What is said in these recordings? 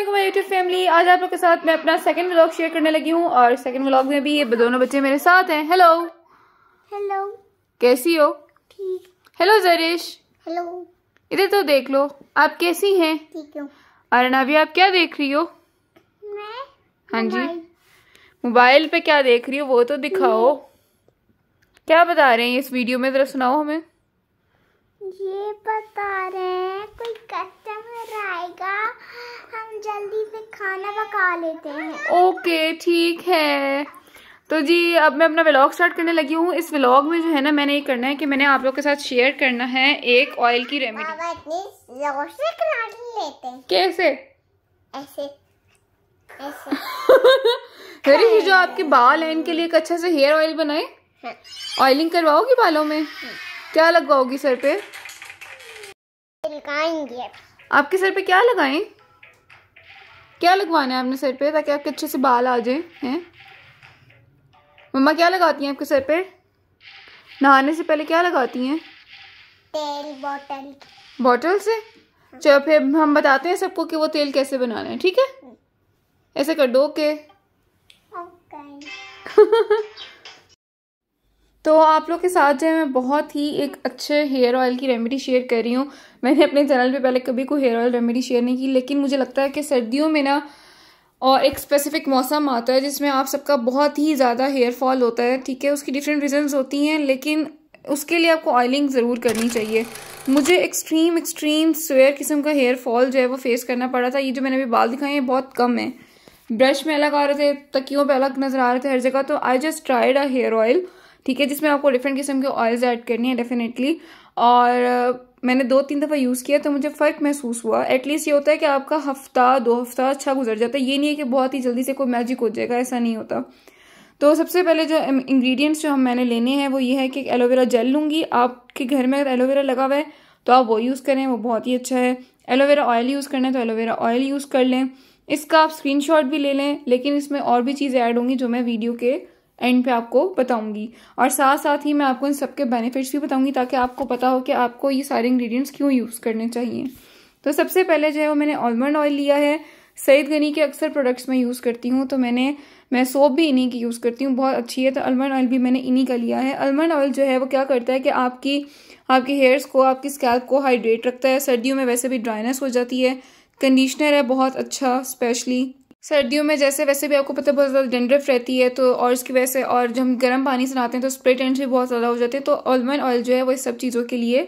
Aslam YouTube family आज आप लोग के साथ मैं अपना सेकंड व्लॉग शेयर करने लगी हूँ और सेकंड व्लॉग में भी ये दोनों बच्चे मेरे साथ हैं हेलो हेलो कैसी हो ठीक हेलो जरिश हेलो इधर तो देख लो आप कैसी हैं ठीक हूँ और नावी आप क्या देख रही हो मैं हाँ जी मोबाइल पे क्या देख रही हो वो तो दिखाओ क्या बता रहे हैं इस वीडियो में जरा सुनाओ हमें ये बता रहे हैं कोई कस्टमर आएगा हम जल्दी से खाना पका लेते हैं ओके ठीक है तो जी अब मैं अपना व्लॉग स्टार्ट करने लगी हूँ इस व्लॉग में जो है ना मैंने ये करना है कि मैंने आप लोग के साथ शेयर करना है एक ऑयल की रेमेडी लेते हैं कैसे ऐसे ऐसे अरे जो आपके बाल हैं इनके लिए एक अच्छा से हेयर ऑयल बनाए ऑयलिंग करवाओगी बालों में क्या लगवाओगी सर पे लगाएंगे आपके सर पे क्या लगाएं क्या लगवाना है आपने सर पे ताकि आपके अच्छे से बाल आ जाए हैं मम्मा क्या लगाती हैं आपके सर पे नहाने से पहले क्या लगाती हैं तेल बॉटल बॉटल से चलो फिर हम बताते हैं सबको कि वो तेल कैसे बनाना है ठीक है हम्म। ऐसे कर दो ओके okay. तो आप लोग के साथ जो है मैं बहुत ही एक अच्छे हेयर ऑयल की रेमेडी शेयर कर रही हूँ मैंने अपने चैनल पे पहले कभी कोई हेयर ऑयल रेमेडी शेयर नहीं की लेकिन मुझे लगता है कि सर्दियों में ना और एक स्पेसिफिक मौसम आता है जिसमें आप सबका बहुत ही ज़्यादा हेयर फॉल होता है ठीक है उसकी डिफरेंट रीजंस होती हैं लेकिन उसके लिए आपको ऑयलिंग ज़रूर करनी चाहिए मुझे एक्सट्रीम एक्सट्रीम स्वेयर किस्म का हेयर फॉल जो है वो फेस करना पड़ा था ये जो मैंने अभी बाल दिखाए हैं बहुत कम है ब्रश में अलग आ रहे थे तकियों पे अलग नज़र आ रहे थे हर जगह तो I just tried a hair oil ठीक है जिसमें आपको डिफरेंट किस्म के ऑयल्स ऐड करनी है डेफिनेटली और मैंने दो तीन दफ़ा यूज़ किया तो मुझे फ़र्क महसूस हुआ एटलीस्ट ये होता है कि आपका हफ्ता दो हफ्ता अच्छा गुजर जाता है ये नहीं है कि बहुत ही जल्दी से कोई मैजिक हो जाएगा ऐसा नहीं होता तो सबसे पहले जो इंग्रेडिएंट्स जो हम मैंने लेने हैं वो ये है कि एलोवेरा जेल लूँगी आपके घर में अगर एलोवेरा लगा हुआ है तो आप वो यूज़ करें वो बहुत ही अच्छा है एलोवेरा ऑयल यूज़ करना है तो एलोवेरा ऑयल यूज़ कर लें इसका आप स्क्रीनशॉट भी ले लें लेकिन इसमें और भी चीज़ें ऐड होंगी जो मैं वीडियो के एंड पे आपको बताऊंगी और साथ साथ ही मैं आपको इन सबके बेनिफिट्स भी बताऊंगी ताकि आपको पता हो कि आपको ये सारे इंग्रेडिएंट्स क्यों यूज़ करने चाहिए तो सबसे पहले जो है वो मैंने आलमंड ऑयल लिया है सईद गनी के अक्सर प्रोडक्ट्स में यूज़ करती हूँ तो मैंने मैं सोप भी इन्हीं की यूज़ करती हूँ बहुत अच्छी है तो अलमंड ऑयल भी मैंने इन्हीं का लिया है अलमंड ऑयल जो है वो क्या करता है कि आपकी आपके हेयर्स को आपकी स्कैल्प को हाइड्रेट रखता है सर्दियों में वैसे भी ड्राइनेस हो जाती है कंडीशनर है बहुत अच्छा स्पेशली सर्दियों में जैसे वैसे भी आपको पता है बहुत ज़्यादा डेंड्रफ रहती है तो और इसकी वजह से और जब हम गर्म पानी से नहाते हैं तो स्प्रे टेंट भी बहुत ज़्यादा हो जाते हैं तो ऑलमंड ऑयल जो है वो इस सब चीज़ों के लिए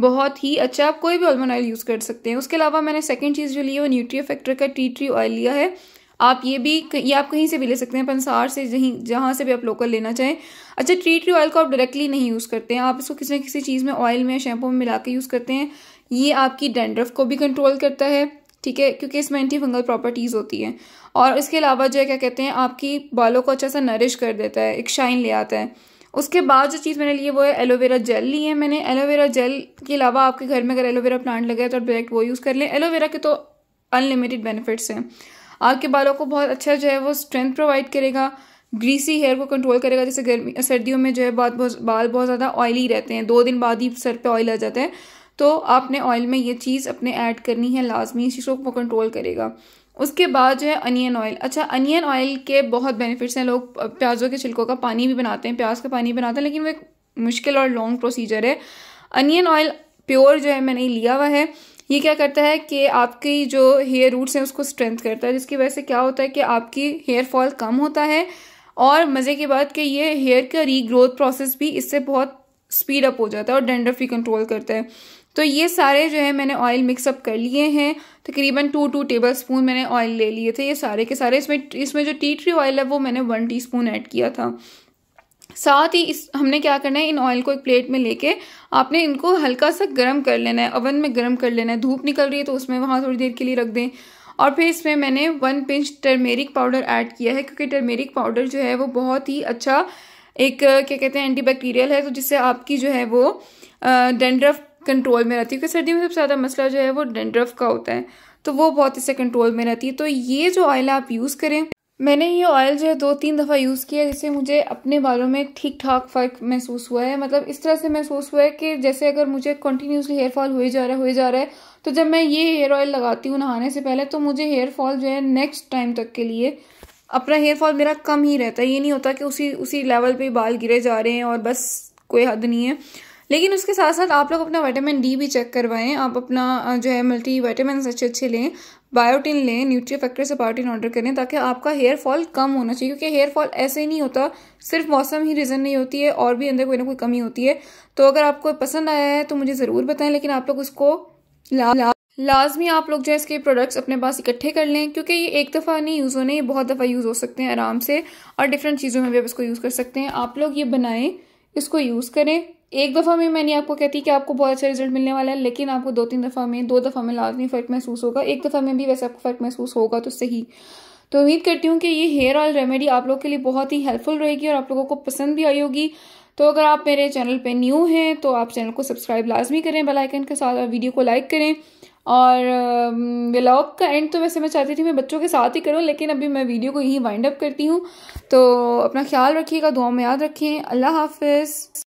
बहुत ही अच्छा आप कोई भी ऑलमंड ऑयल यूज़ कर सकते हैं उसके अलावा मैंने सेकेंड चीज़ जो ली है वो न्यूट्री फैक्टर का टी ट्री ऑयल लिया है आप ये भी ये आप कहीं से भी ले सकते हैं पंसार से जहीं जहाँ से भी आप लोकल लेना चाहें अच्छा ट्री ट्री ऑयल को आप डायरेक्टली नहीं यूज़ करते हैं आप इसको किसी न किसी चीज़ में ऑयल में शैम्पू में मिला के यूज़ करते हैं ये आपकी डेंड्रफ को भी कंट्रोल करता है ठीक है क्योंकि इसमें एंटी फंगल प्रॉपर्टीज़ होती हैं और इसके अलावा जो है क्या कहते हैं आपकी बालों को अच्छा सा नरिश कर देता है एक शाइन ले आता है उसके बाद जो चीज़ मैंने लिए वो है एलोवेरा जेल ली है मैंने एलोवेरा जेल के अलावा आपके घर में अगर एलोवेरा प्लांट लगाए तो डायरेक्ट वो यूज़ कर लें एलोवेरा के तो अनलिमिटेड बेनिफिट्स हैं आपके बालों को बहुत अच्छा जो है वो स्ट्रेंथ प्रोवाइड करेगा ग्रीसी हेयर को कंट्रोल करेगा जैसे गर्मी सर्दियों में जो है बहुत बाल बहुत ज़्यादा ऑयली रहते हैं दो दिन बाद ही सर पे ऑयल आ जाता है तो आपने ऑयल में ये चीज़ अपने ऐड करनी है लाजमी शीशो को कंट्रोल करेगा उसके बाद जो है अनियन ऑयल अच्छा अनियन ऑयल के बहुत बेनिफिट्स हैं लोग प्याज़ों के छिलकों का पानी भी बनाते हैं प्याज का पानी बनाते हैं लेकिन वो एक मुश्किल और लॉन्ग प्रोसीजर है अनियन ऑयल प्योर जो है मैंने लिया हुआ है ये क्या करता है कि आपकी जो हेयर रूट्स हैं उसको स्ट्रेंथ करता है जिसकी वजह से क्या होता है कि आपकी हेयर फॉल कम होता है और मज़े की बात कि ये हेयर का रीग्रोथ प्रोसेस भी इससे बहुत स्पीड अप हो जाता है और डेंडर भी कंट्रोल करता है तो ये सारे जो है मैंने ऑयल मिक्सअप कर लिए हैं तकरीबन टू टू टेबल स्पून मैंने ऑयल ले लिए थे ये सारे के सारे इसमें इसमें जो टी ट्री ऑयल है वो मैंने वन टी स्पून ऐड किया था साथ ही इस हमने क्या करना है इन ऑयल को एक प्लेट में लेके आपने इनको हल्का सा गर्म कर लेना है ओवन में गर्म कर लेना है धूप निकल रही है तो उसमें वहाँ थोड़ी देर के लिए रख दें और फिर इसमें मैंने one pinch turmeric powder add किया है क्योंकि टर्मेरिक पाउडर जो है वो बहुत ही अच्छा एक क्या कहते हैं एंटीबैक्टीरियल है तो जिससे आपकी जो है वो डेंड्रफ कंट्रोल में रहती है क्योंकि सर्दी में सबसे ज़्यादा मसला जो है वो डेंड्रफ का होता है तो वो बहुत इससे कंट्रोल में रहती है तो ये जो ऑयल आप यूज़ करें मैंने ये ऑयल जो है दो तीन दफ़ा यूज़ किया जिससे मुझे अपने बालों में ठीक ठाक फ़र्क महसूस हुआ है मतलब इस तरह से महसूस हुआ है कि जैसे अगर मुझे कंटिन्यूसली हेयर फॉल हुए जा रहा है हुए जा रहा है तो जब मैं ये हेयर ऑयल लगाती हूँ नहाने से पहले तो मुझे हेयर फॉल जो है नेक्स्ट टाइम तक के लिए अपना हेयर फॉल मेरा कम ही रहता है ये नहीं होता कि उसी उसी लेवल पर बाल गिरे जा रहे हैं और बस कोई हद नहीं है लेकिन उसके साथ साथ आप लोग अपना विटामिन डी भी चेक करवाएं आप अपना जो है मल्टी वाइटामिन अच्छे अच्छे लें बायोटिन लें न्यूट्री फैक्टर से बायोटिन ऑर्डर करें ताकि आपका हेयर फॉल कम होना चाहिए क्योंकि हेयर फॉल ऐसे ही नहीं होता सिर्फ मौसम ही रीज़न नहीं होती है और भी अंदर कोई ना कोई कमी होती है तो अगर आपको पसंद आया है तो मुझे ज़रूर बताएं लेकिन आप लोग उसको ला, ला लाजमी आप लोग जो है इसके प्रोडक्ट्स अपने पास इकट्ठे कर लें क्योंकि ये एक दफ़ा नहीं यूज़ होने ये बहुत दफ़ा यूज़ हो सकते हैं आराम से और डिफरेंट चीज़ों में भी आप इसको यूज़ कर सकते हैं आप लोग ये बनाएं इसको यूज़ करें एक दफ़ा में मैंने आपको कहती कि आपको बहुत अच्छा रिजल्ट मिलने वाला है लेकिन आपको दो तीन दफ़ा में दो दफ़ा में लाजमी फ़र्क महसूस होगा एक दफ़ा में भी वैसे आपको फ़र्क महसूस होगा तो सही तो उम्मीद करती हूँ कि ये हेयर ऑयल रेमेडी आप लोग के लिए बहुत ही हेल्पफुल रहेगी और आप लोगों को पसंद भी आई होगी तो अगर आप मेरे चैनल पर न्यू हैं तो आप चैनल को सब्सक्राइब लाजमी करें बेलाइकन के साथ और वीडियो को लाइक करें और व्लॉग um, का एंड तो वैसे मैं चाहती थी मैं बच्चों के साथ ही करूँ लेकिन अभी मैं वीडियो को यहीं वाइंड अप करती हूँ तो अपना ख्याल रखिएगा दुआ में याद रखें अल्लाह हाफिज़